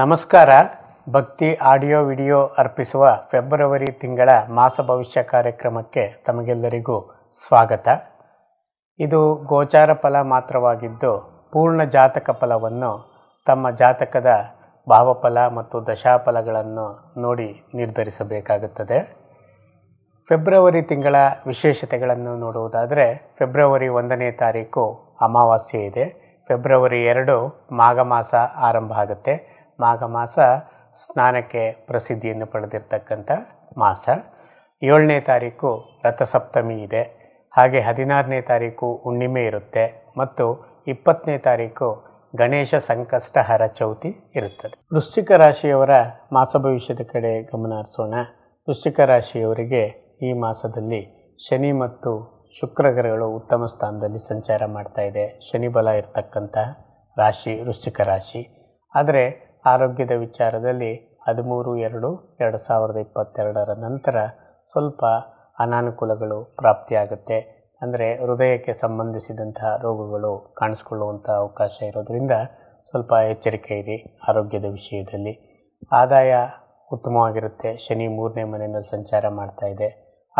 ನಮಸ್ಕಾರ ಭಕ್ತಿ audio video ಅರ್ಪಿಸುವ ಫೆಬ್ರವರಿ ತಿಂಗಳ ಮಾಸ ಭವಿಷ್ಯ ಕಾರ್ಯಕ್ರಮಕ್ಕೆ ತಮಗೆಲ್ಲರಿಗೂ ಸ್ವಾಗತ ಇದು ಗೋಚಾರ ಫಲ ಮಾತ್ರವಾಗಿದ್ದು ಪೂರ್ಣ ಜಾತಕ ಫಲವನ್ನು ತಮ್ಮ ಜಾತಕದ ಭಾವಫಲ ಮತ್ತು ದಶಾಫಲಗಳನ್ನು ನೋಡಿ ನಿರ್ಧರಿಸಬೇಕಾಗುತ್ತದೆ ಫೆಬ್ರವರಿ ತಿಂಗಳ ವಿಶೇಷತೆಗಳನ್ನು ನೋಡುವುದಾದರೆ ಫೆಬ್ರವರಿ ಒಂದನೇ ತಾರೀಕು ಅಮಾವಾಸ್ಯೆ ಇದೆ ಫೆಬ್ರವರಿ ಎರಡು ಮಾಘ ಮಾಸ ಆರಂಭ ಆಗುತ್ತೆ ಮಾಘ ಮಾಸ ಸ್ನಾನಕ್ಕೆ ಪ್ರಸಿದ್ಧಿಯನ್ನು ಪಡೆದಿರ್ತಕ್ಕಂಥ ಮಾಸ ಏಳನೇ ತಾರೀಕು ರಥಸಪ್ತಮಿ ಇದೆ ಹಾಗೆ ಹದಿನಾರನೇ ತಾರೀಕು ಹುಣ್ಣಿಮೆ ಇರುತ್ತೆ ಮತ್ತು ಇಪ್ಪತ್ತನೇ ತಾರೀಕು ಗಣೇಶ ಸಂಕಷ್ಟ ಹರ ಚೌತಿ ಇರುತ್ತದೆ ವೃಶ್ಚಿಕ ರಾಶಿಯವರ ಮಾಸ ಭವಿಷ್ಯದ ಕಡೆ ಗಮನ ಹರಿಸೋಣ ವೃಶ್ಚಿಕ ರಾಶಿಯವರಿಗೆ ಈ ಮಾಸದಲ್ಲಿ ಶನಿ ಮತ್ತು ಗ್ರಹಗಳು ಉತ್ತಮ ಸ್ಥಾನದಲ್ಲಿ ಸಂಚಾರ ಮಾಡ್ತಾ ಇದೆ ಶನಿ ಇರತಕ್ಕಂಥ ರಾಶಿ ವೃಶ್ಚಿಕ ರಾಶಿ ಆದರೆ ಆರೋಗ್ಯದ ವಿಚಾರದಲ್ಲಿ ಹದಿಮೂರು ಎರಡು ಎರಡು ಸಾವಿರದ ಇಪ್ಪತ್ತೆರಡರ ನಂತರ ಸ್ವಲ್ಪ ಅನಾನುಕೂಲಗಳು ಪ್ರಾಪ್ತಿಯಾಗುತ್ತೆ ಅಂದರೆ ಹೃದಯಕ್ಕೆ ಸಂಬಂಧಿಸಿದಂತಹ ರೋಗಗಳು ಕಾಣಿಸ್ಕೊಳ್ಳುವಂಥ ಅವಕಾಶ ಇರೋದರಿಂದ ಸ್ವಲ್ಪ ಎಚ್ಚರಿಕೆ ಇರಿ ಆರೋಗ್ಯದ ವಿಷಯದಲ್ಲಿ ಆದಾಯ ಉತ್ತಮವಾಗಿರುತ್ತೆ ಶನಿ ಮೂರನೇ ಮನೆಯಲ್ಲಿ ಸಂಚಾರ ಮಾಡ್ತಾ ಇದೆ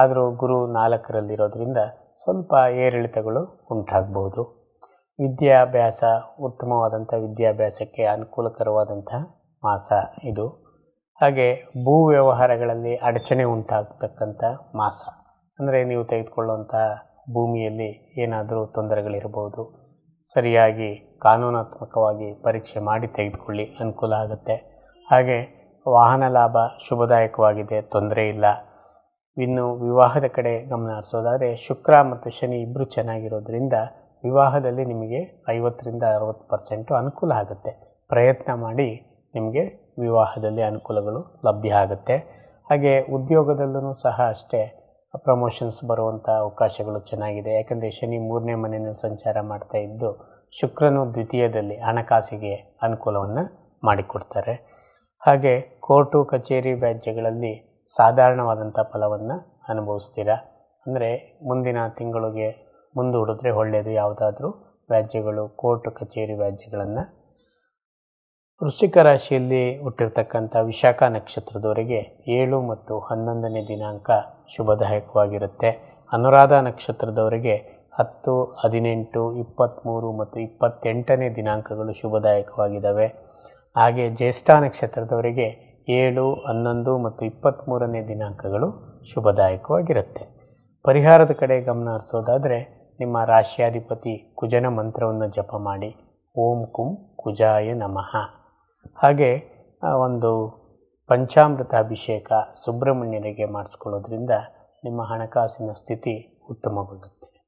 ಆದರೂ ಗುರು ನಾಲ್ಕರಲ್ಲಿರೋದರಿಂದ ಸ್ವಲ್ಪ ಏರಿಳಿತಗಳು ಉಂಟಾಗಬಹುದು ವಿದ್ಯಾಭ್ಯಾಸ ಉತ್ತಮವಾದಂಥ ವಿದ್ಯಾಭ್ಯಾಸಕ್ಕೆ ಅನುಕೂಲಕರವಾದಂಥ ಮಾಸ ಇದು ಹಾಗೆ ಭೂ ವ್ಯವಹಾರಗಳಲ್ಲಿ ಅಡಚಣೆ ಉಂಟಾಗ್ತಕ್ಕಂಥ ಮಾಸ ಅಂದರೆ ನೀವು ತೆಗೆದುಕೊಳ್ಳುವಂಥ ಭೂಮಿಯಲ್ಲಿ ಏನಾದರೂ ತೊಂದರೆಗಳಿರ್ಬೋದು ಸರಿಯಾಗಿ ಕಾನೂನಾತ್ಮಕವಾಗಿ ಪರೀಕ್ಷೆ ಮಾಡಿ ತೆಗೆದುಕೊಳ್ಳಿ ಅನುಕೂಲ ಆಗುತ್ತೆ ಹಾಗೆ ವಾಹನ ಲಾಭ ಶುಭದಾಯಕವಾಗಿದೆ ತೊಂದರೆ ಇಲ್ಲ ಇನ್ನು ವಿವಾಹದ ಕಡೆ ಗಮನ ಹರಿಸೋದಾದರೆ ಶುಕ್ರ ಮತ್ತು ಶನಿ ಇಬ್ಬರು ಚೆನ್ನಾಗಿರೋದ್ರಿಂದ ವಿವಾಹದಲ್ಲಿ ನಿಮಗೆ ಐವತ್ತರಿಂದ ಅರವತ್ತು ಪರ್ಸೆಂಟು ಅನುಕೂಲ ಆಗುತ್ತೆ ಪ್ರಯತ್ನ ಮಾಡಿ ನಿಮಗೆ ವಿವಾಹದಲ್ಲಿ ಅನುಕೂಲಗಳು ಲಭ್ಯ ಆಗುತ್ತೆ ಹಾಗೆ ಉದ್ಯೋಗದಲ್ಲೂ ಸಹ ಅಷ್ಟೇ ಪ್ರಮೋಷನ್ಸ್ ಬರುವಂಥ ಅವಕಾಶಗಳು ಚೆನ್ನಾಗಿದೆ ಯಾಕಂದರೆ ಶನಿ ಮೂರನೇ ಮನೆಯಲ್ಲಿ ಸಂಚಾರ ಮಾಡ್ತಾ ಇದ್ದು ಶುಕ್ರನು ದ್ವಿತೀಯದಲ್ಲಿ ಹಣಕಾಸಿಗೆ ಅನುಕೂಲವನ್ನು ಮಾಡಿಕೊಡ್ತಾರೆ ಹಾಗೆ ಕೋರ್ಟು ಕಚೇರಿ ವ್ಯಾಜ್ಯಗಳಲ್ಲಿ ಸಾಧಾರಣವಾದಂಥ ಫಲವನ್ನು ಅನುಭವಿಸ್ತೀರ ಅಂದರೆ ಮುಂದಿನ ತಿಂಗಳಿಗೆ ಮುಂದೂಡಿದ್ರೆ ಒಳ್ಳೆಯದು ಯಾವುದಾದ್ರೂ ವ್ಯಾಜ್ಯಗಳು ಕೋರ್ಟ್ ಕಚೇರಿ ವ್ಯಾಜ್ಯಗಳನ್ನು ವೃಶ್ಚಿಕ ರಾಶಿಯಲ್ಲಿ ಹುಟ್ಟಿರ್ತಕ್ಕಂಥ ವಿಶಾಖ ನಕ್ಷತ್ರದವರಿಗೆ ಏಳು ಮತ್ತು ಹನ್ನೊಂದನೇ ದಿನಾಂಕ ಶುಭದಾಯಕವಾಗಿರುತ್ತೆ ಅನುರಾಧ ನಕ್ಷತ್ರದವರಿಗೆ ಹತ್ತು ಹದಿನೆಂಟು ಇಪ್ಪತ್ತ್ಮೂರು ಮತ್ತು ಇಪ್ಪತ್ತೆಂಟನೇ ದಿನಾಂಕಗಳು ಶುಭದಾಯಕವಾಗಿದ್ದಾವೆ ಹಾಗೆ ಜ್ಯೇಷ್ಠ ನಕ್ಷತ್ರದವರಿಗೆ ಏಳು ಹನ್ನೊಂದು ಮತ್ತು ಇಪ್ಪತ್ತ್ಮೂರನೇ ದಿನಾಂಕಗಳು ಶುಭದಾಯಕವಾಗಿರುತ್ತೆ ಪರಿಹಾರದ ಕಡೆ ಗಮನ ಹರಿಸೋದಾದರೆ ನಿಮ್ಮ ರಾಶಿಯಾಧಿಪತಿ ಕುಜನ ಮಂತ್ರವನ್ನು ಜಪ ಮಾಡಿ ಓಂ ಕುಂ ಕುಜಾಯ ನಮಃ ಹಾಗೆ ಒಂದು ಪಂಚಾಮೃತ ಅಭಿಷೇಕ ಸುಬ್ರಹ್ಮಣ್ಯನಿಗೆ ಮಾಡಿಸ್ಕೊಳ್ಳೋದ್ರಿಂದ ನಿಮ್ಮ ಹಣಕಾಸಿನ ಸ್ಥಿತಿ ಉತ್ತಮಗೊಳ್ಳುತ್ತೆ